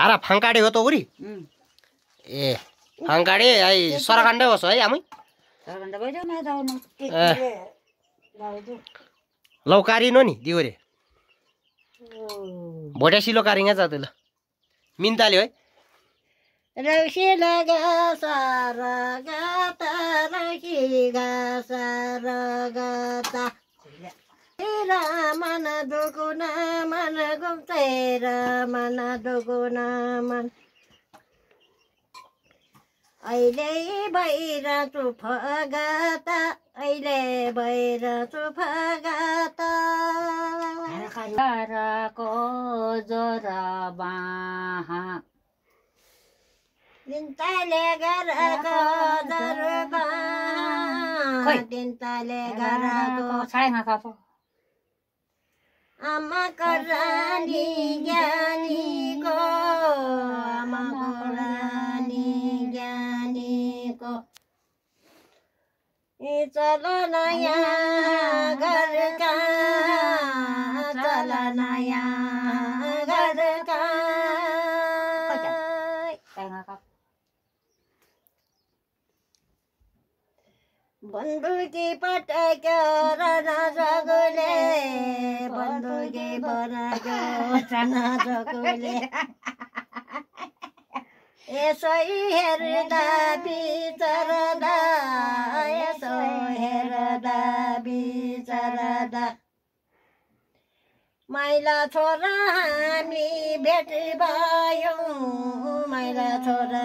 हारा फाङकाडे हो त उरी ए फाङकाडे है सराकाण्डै होस् है आमै लौकारी कारिन नि दिउरे भोटेसी लोकारी कहाँ जाँदै ल मिन्ताले है रौसी लगा गाता रौसी गा सारा रामन दोगुना मन घुम्तेर मन दोगुना मन अहिले भएर तुफगत अहिले भएर तुफगत गाता को जोर बाहा दिन्तले गरको जोर बाहा दिन्तले गरको छैन आमा रानी ज्ञानीको आमा करानी ज्ञानीको चल नयाँ घरका चल नयाँ घरका बन्दुकी पटाक्यो राना बन्दुकी बनाएको राना रगुले यसै हेर्दा बिचरदा यसो हेर्दा बिचरदा मैला छोरा हामी भेट भयौँ मैला छोरा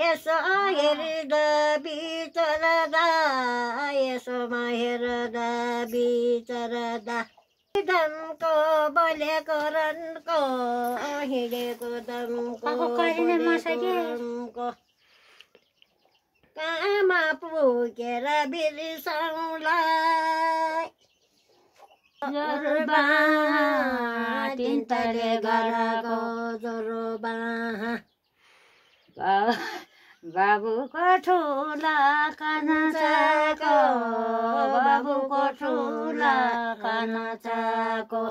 यसो हेर्दा बिचरदा यसोमा हेर्दा बिचरदा दमको बोलेको रनको हिँडेको दमको कहाँमा पुगेर बिर्सौँला तिनले गराको जोरो बाबुको ठुला कनाचाको बाबुको ठुला कनाचाको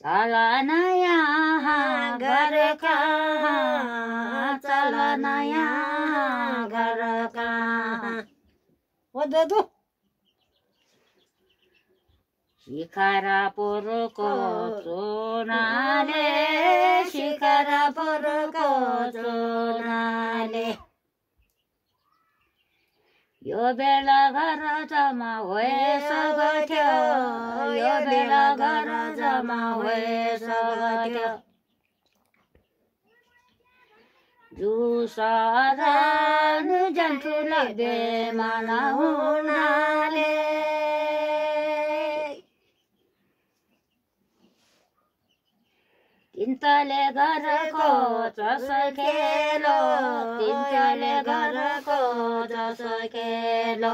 चल नयाँ घर कहाँ चल नयाँ घर कहाँ हो दाजु शिखरपुरको चुनाले शिखरपुरको चुनाले यो बेला घर जमा भइसक्यो थियो यो बेला घर जमा भइसक्यो थियो जुसरान जन्तुलाई बेमाना हुनाले तिनले घरको जस खेलो तिनले घरको जस खेलो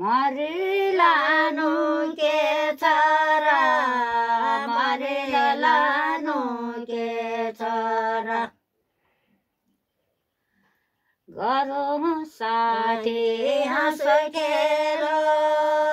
मरि लानु के छ र मरि लानु के छ र गरौँ साथी हाँसो खेलो